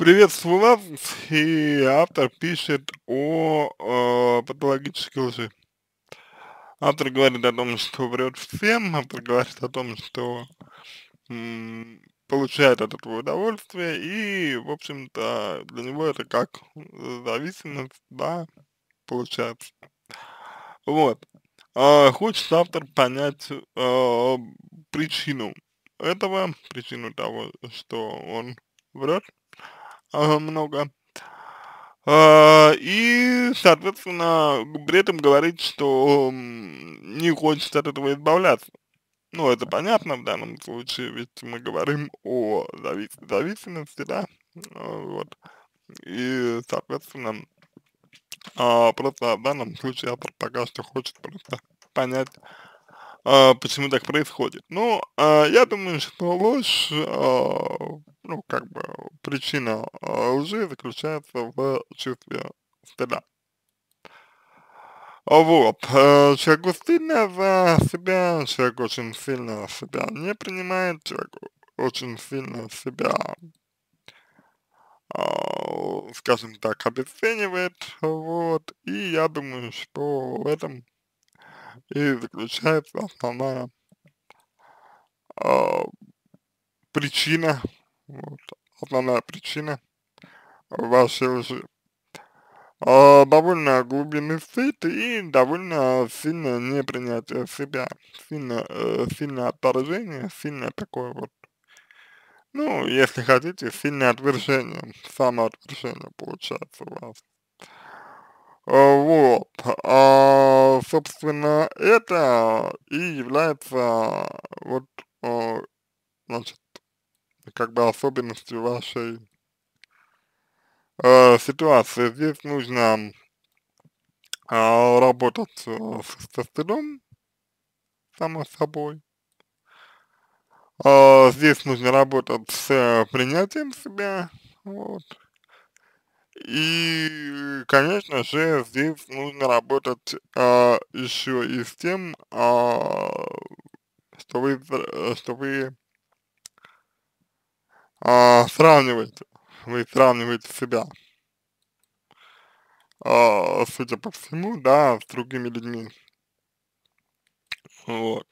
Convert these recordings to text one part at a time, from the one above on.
Приветствую вас, и автор пишет о э, патологической лжи. Автор говорит о том, что врет всем, автор говорит о том, что получает от этого удовольствие, и, в общем-то, для него это как зависимость, да, получается. Вот. Э, хочет автор понять э, причину этого, причину того, что он врет много. А, и, соответственно, при этом говорит, что не хочет от этого избавляться. Ну, это понятно в данном случае, ведь мы говорим о завис зависимости, да, а, вот. И, соответственно, а, просто в данном случае автор пока что хочет просто понять, почему так происходит. Ну, я думаю, что ложь ну, как бы, причина а, лжи заключается в чувстве стыда. Вот, э, человеку стыдно за себя, человек очень сильно себя не принимает, человек очень сильно себя, а, скажем так, обесценивает, вот, и я думаю, что в этом и заключается основная а, причина вот. Основная причина вашей лжи. А, довольно глубины стыд и довольно сильное непринятие себя, сильное, э, сильное отторжение, сильное такое вот, ну, если хотите, сильное отвержение, самоотвержение получается у вас. А, вот, а, собственно, это и является вот, а, значит, как бы особенностью вашей э, ситуации. Здесь нужно э, работать э, с тестостероном, само собой. Э, здесь нужно работать с э, принятием себя, вот. И, конечно же, здесь нужно работать э, еще и с тем, э, что вы, э, что вы а, сравниваете, вы сравниваете себя, а, судя по всему, да, с другими людьми. Вот.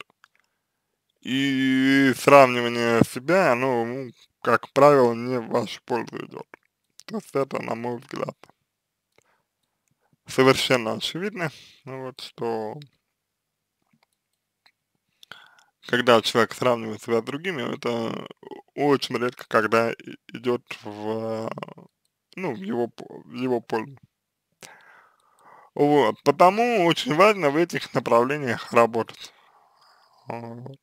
И сравнивание себя, оно, ну, как правило, не в вашу пользу идет. То есть это, на мой взгляд, совершенно очевидно, ну, вот, что когда человек сравнивает себя с другими, это очень редко, когда идет в, ну, в его, в его пользу. Вот, потому очень важно в этих направлениях работать. Вот.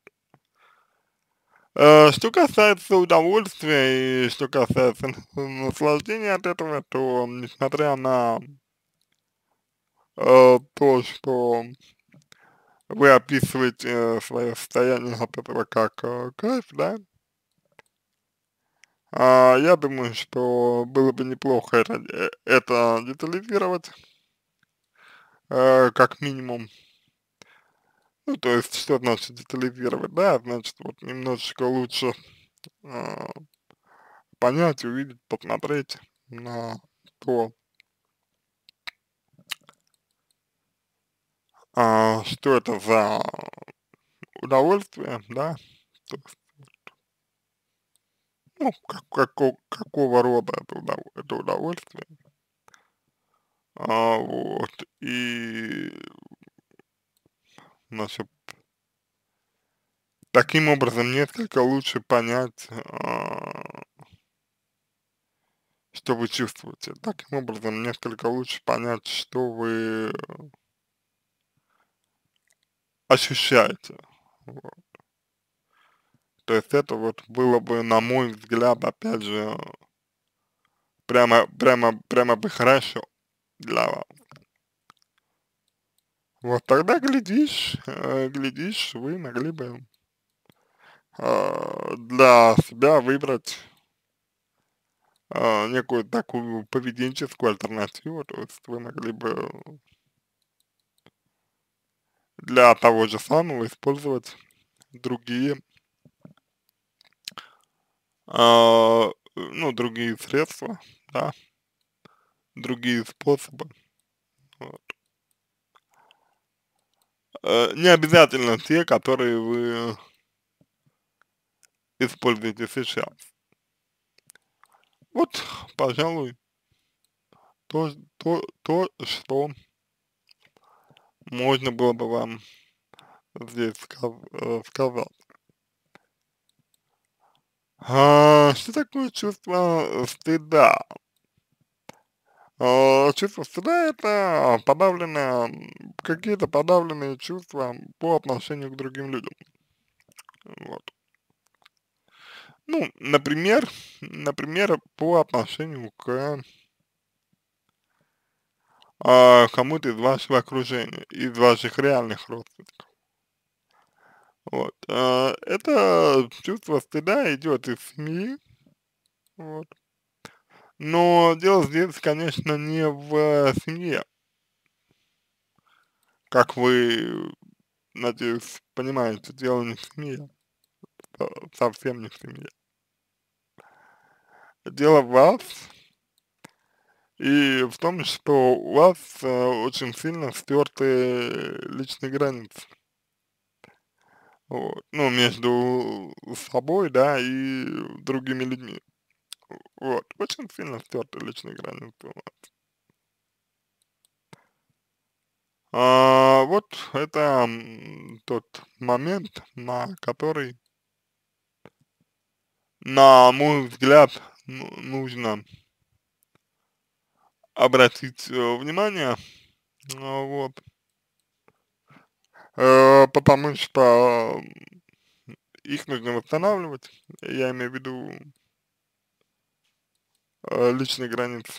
Э, что касается удовольствия и что касается наслаждения от этого, то несмотря на э, то, что вы описываете э, свое состояние от этого как э, кайф, да, а, я думаю, что было бы неплохо это, э, это детализировать, э, как минимум. Ну, то есть, что значит детализировать, да, значит, вот немножечко лучше э, понять, увидеть, посмотреть на то, э, что это за удовольствие, да, то есть, ну, как, как, какого рода это, удов, это удовольствие. А, вот, и, значит, таким образом несколько лучше понять, а, что вы чувствуете. Таким образом, несколько лучше понять, что вы э, ощущаете. Вот. То есть это вот было бы, на мой взгляд, опять же, прямо, прямо, прямо бы хорошо для вас. Вот тогда, глядишь, э, глядишь, вы могли бы э, для себя выбрать э, некую такую поведенческую альтернативу, то есть вы могли бы для того же самого использовать другие а, ну, другие средства, да, другие способы. Вот. Э, не обязательно те, которые вы используете сейчас. Вот, пожалуй, то, то, то что можно было бы вам здесь сказ э, сказать. А, что такое чувство стыда? А, чувство стыда это подавленное, какие-то подавленные чувства по отношению к другим людям. Вот. Ну, например, например, по отношению к а, кому-то из вашего окружения, из ваших реальных родственников. Вот. А, это чувство стыда идет из семьи. Вот. Но дело здесь, конечно, не в э, семье. Как вы, надеюсь, понимаете, дело не в семье. А совсем не в семье. Дело в вас. И в том, что у вас э, очень сильно стерты личные границы вот, ну, между собой, да, и другими людьми. Вот, очень сильно стерты личные границы у нас. А, вот это тот момент, на который, на мой взгляд, ну, нужно обратить э, внимание, а, вот, э, потому что э, их нужно восстанавливать, я имею в виду э, личные границы.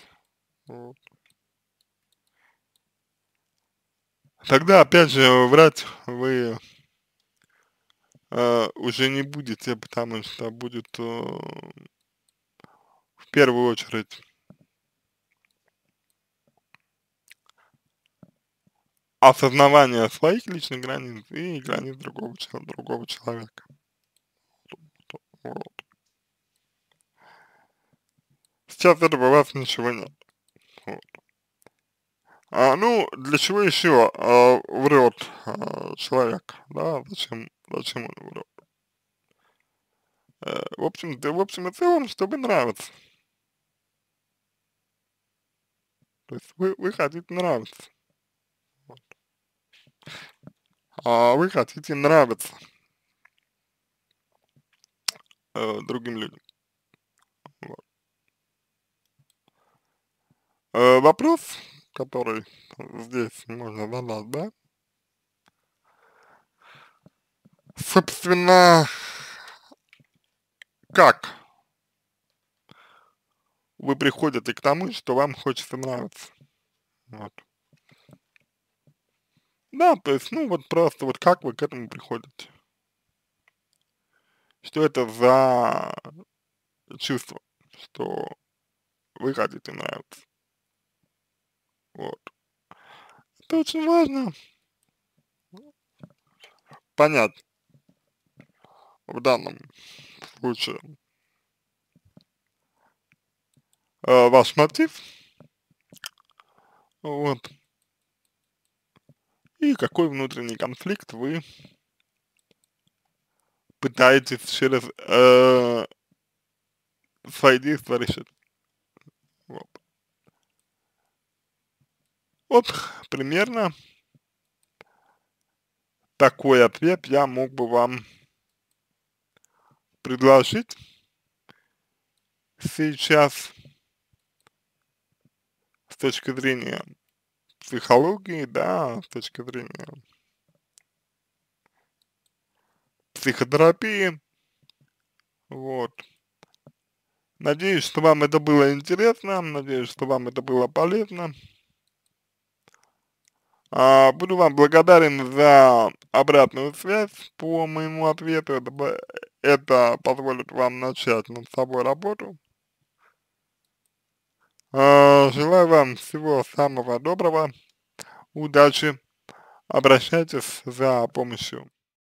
Вот. Тогда, опять же, врать вы э, уже не будете, потому что будет э, в первую очередь осознавание своих личных границ и границ другого, другого человека. Вот. Сейчас этого у вас ничего нет. Вот. А, ну, для чего еще а, врет а, человек, да, зачем, зачем он врет? А, э, в общем, в общем и целом, чтобы нравиться. То есть вы, вы хотите нравиться а вы хотите нравиться э, другим людям. Вот. Э, вопрос, который здесь можно задать, да? Собственно, как вы приходите к тому, что вам хочется нравиться? Вот. Да, то есть, ну, вот просто вот как вы к этому приходите? Что это за чувство, что вы хотите нравиться? Вот. Это очень важно. понять В данном случае э, ваш мотив. Вот и какой внутренний конфликт вы пытаетесь через э, свои действия решить. Вот. вот примерно такой ответ я мог бы вам предложить сейчас с точки зрения психологии, да, с точки зрения психотерапии, вот. Надеюсь, что вам это было интересно, надеюсь, что вам это было полезно. А, буду вам благодарен за обратную связь по моему ответу, это, это позволит вам начать над собой работу. А, желаю вам всего самого доброго, удачи, обращайтесь за помощью.